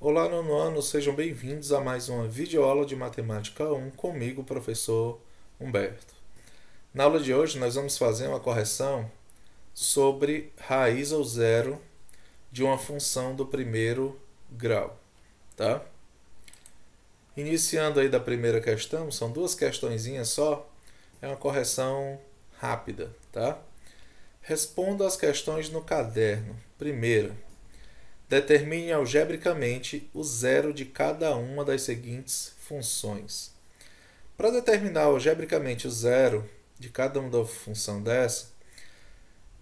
Olá, nono ano, sejam bem-vindos a mais uma videoaula de Matemática 1 comigo, professor Humberto. Na aula de hoje, nós vamos fazer uma correção sobre raiz ou zero de uma função do primeiro grau, tá? Iniciando aí da primeira questão, são duas questõezinhas só, é uma correção rápida, tá? Responda as questões no caderno. Primeira, Determine algebricamente o zero de cada uma das seguintes funções. Para determinar algebricamente o zero de cada uma da função dessa,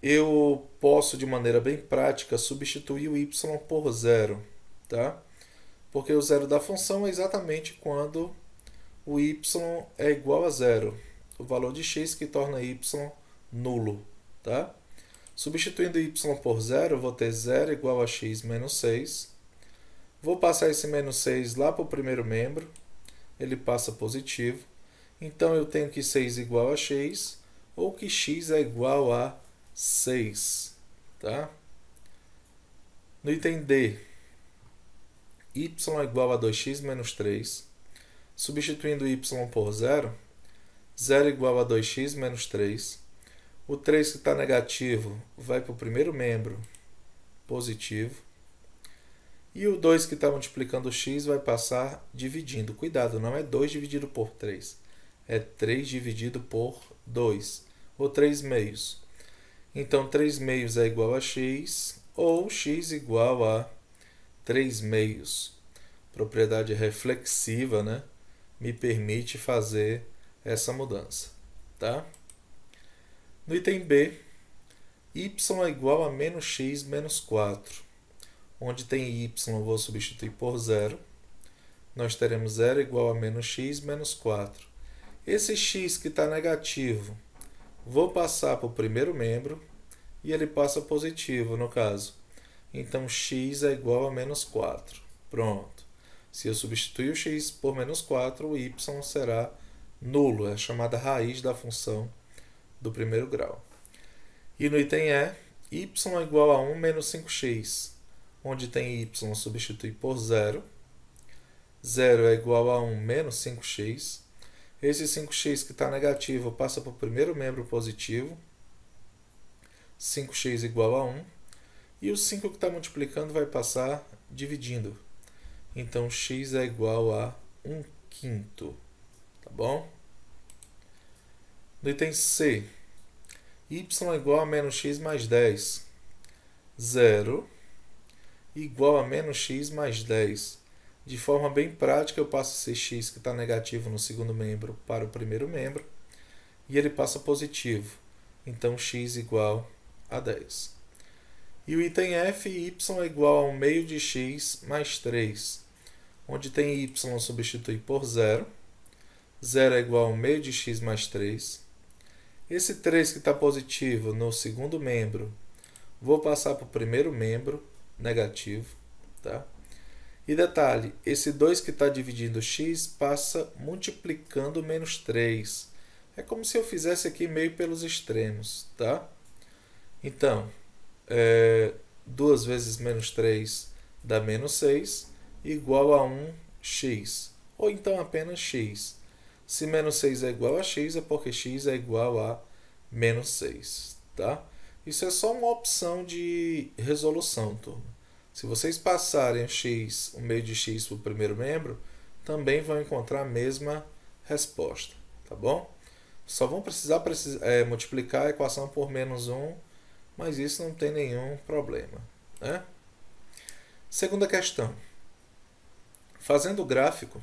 eu posso, de maneira bem prática, substituir o y por zero, tá? Porque o zero da função é exatamente quando o y é igual a zero, o valor de x que torna y nulo, tá? Substituindo y por zero, vou ter zero igual a x menos 6. Vou passar esse menos 6 lá para o primeiro membro, ele passa positivo. Então eu tenho que 6 igual a x, ou que x é igual a 6. Tá? No item D, y é igual a 2x menos 3. Substituindo y por zero, zero igual a 2x menos 3. O 3 que está negativo vai para o primeiro membro positivo. E o 2 que está multiplicando o x vai passar dividindo. Cuidado, não é 2 dividido por 3. É 3 dividido por 2, ou 3 meios. Então, 3 meios é igual a x, ou x igual a 3 meios. Propriedade reflexiva né? me permite fazer essa mudança. Tá? No item B, y é igual a menos x menos 4, onde tem y eu vou substituir por zero. Nós teremos zero igual a menos x menos 4. Esse x que está negativo, vou passar para o primeiro membro e ele passa positivo, no caso. Então, x é igual a menos 4. Pronto. Se eu substituir o x por menos 4, o y será nulo, é a chamada raiz da função do primeiro grau. E no item E, y é igual a 1 menos 5x, onde tem y substitui por zero. 0 é igual a 1 menos 5x. Esse 5x que está negativo passa para o primeiro membro positivo. 5x igual a 1. E o 5 que está multiplicando vai passar dividindo. Então, x é igual a 1 quinto. Tá bom? No item C, y igual a menos x mais 10. 0 igual a menos x mais 10. De forma bem prática, eu passo esse x que está negativo no segundo membro para o primeiro membro e ele passa positivo. Então, x igual a 10. E o item f, y é igual a 1 meio de x mais 3, onde tem y substituir por 0. 0 é igual a 1 meio de x mais 3. Esse 3 que está positivo no segundo membro, vou passar para o primeiro membro negativo. Tá? E detalhe, esse 2 que está dividindo x passa multiplicando menos 3. É como se eu fizesse aqui meio pelos extremos. Tá? Então, é, 2 vezes menos 3 dá menos 6, igual a 1x. Ou então apenas x. Se menos 6 é igual a x, é porque x é igual a menos 6, tá? Isso é só uma opção de resolução, turma. Se vocês passarem o x, o meio de x para o primeiro membro, também vão encontrar a mesma resposta, tá bom? Só vão precisar, precisar é, multiplicar a equação por menos 1, mas isso não tem nenhum problema, né? Segunda questão. Fazendo o gráfico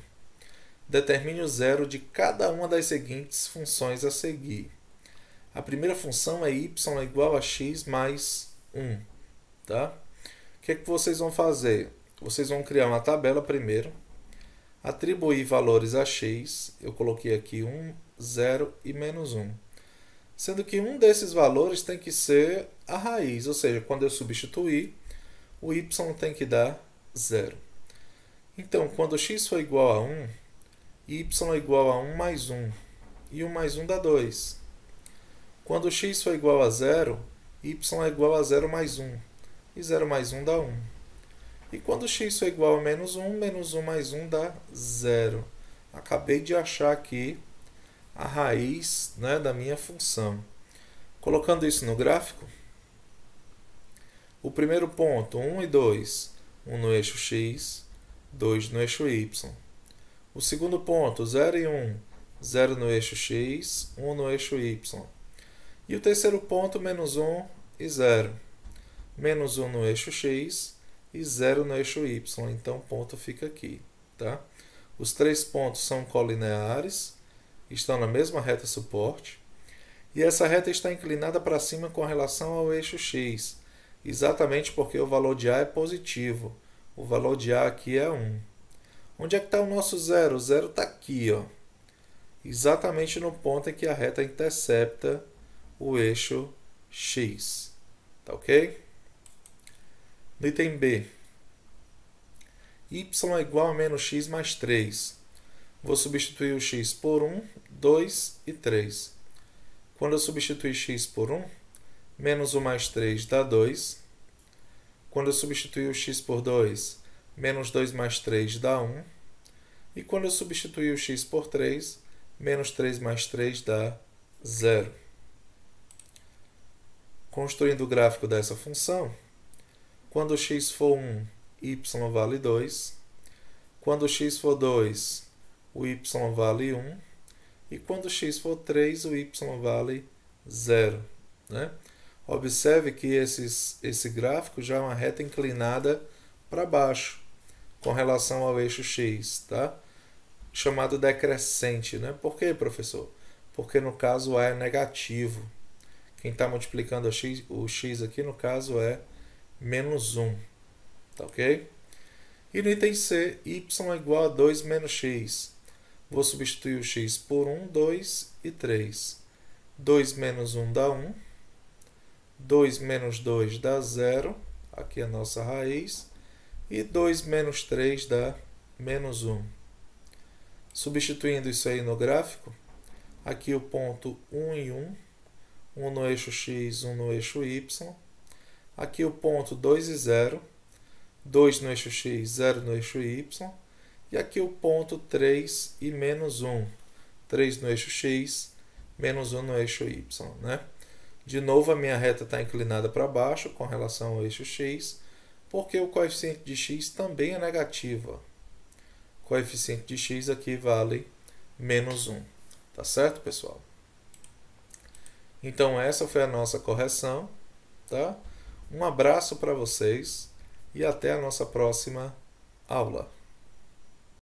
determine o zero de cada uma das seguintes funções a seguir. A primeira função é y igual a x mais 1. Tá? O que, é que vocês vão fazer? Vocês vão criar uma tabela primeiro, atribuir valores a x, eu coloquei aqui 1, 0 e menos 1. Sendo que um desses valores tem que ser a raiz, ou seja, quando eu substituir, o y tem que dar zero. Então, quando x for igual a 1, y é igual a 1 mais 1, e 1 mais 1 dá 2. Quando x for igual a 0, y é igual a 0 mais 1, e 0 mais 1 dá 1. E quando x for igual a menos 1, menos 1 mais 1 dá 0. Acabei de achar aqui a raiz né, da minha função. Colocando isso no gráfico, o primeiro ponto, 1 e 2, 1 no eixo x, 2 no eixo y. O segundo ponto, 0 e 1, um, 0 no eixo x, 1 um no eixo y. E o terceiro ponto, menos 1 um e 0. Menos 1 no eixo x e 0 no eixo y. Então, o ponto fica aqui. Tá? Os três pontos são colineares, estão na mesma reta suporte. E essa reta está inclinada para cima com relação ao eixo x, exatamente porque o valor de A é positivo. O valor de A aqui é 1. Onde é que está o nosso zero? O zero está aqui, ó. exatamente no ponto em que a reta intercepta o eixo x. Tá ok? No item B, y é igual a menos x mais 3. Vou substituir o x por 1, 2 e 3. Quando eu substituir x por 1, menos 1 mais 3 dá 2. Quando eu substituir o x por 2, menos 2 mais 3 dá 1. E quando eu substituir o x por 3, menos 3 mais 3 dá 0. Construindo o gráfico dessa função, quando x for 1, y vale 2. Quando x for 2, o y vale 1. E quando x for 3, o y vale 0. Né? Observe que esses, esse gráfico já é uma reta inclinada para baixo com relação ao eixo X, tá? Chamado decrescente, né? Por quê, professor? Porque no caso A é negativo. Quem está multiplicando o X, o X aqui, no caso, é menos 1, tá ok? E no item C, y é igual a 2 menos x. Vou substituir o x por 1, 2 e 3. 2 menos 1 dá 1. 2 menos 2 dá 0. Aqui é a nossa raiz. E 2 menos 3 dá menos 1. Substituindo isso aí no gráfico, aqui o ponto 1 e 1, 1 no eixo x, 1 no eixo y. Aqui o ponto 2 e 0, 2 no eixo x, 0 no eixo y. E aqui o ponto 3 e menos 1, 3 no eixo x, menos 1 no eixo y. Né? De novo, a minha reta está inclinada para baixo com relação ao eixo x porque o coeficiente de x também é negativo. coeficiente de x aqui vale menos 1. Tá certo, pessoal? Então, essa foi a nossa correção. Tá? Um abraço para vocês e até a nossa próxima aula.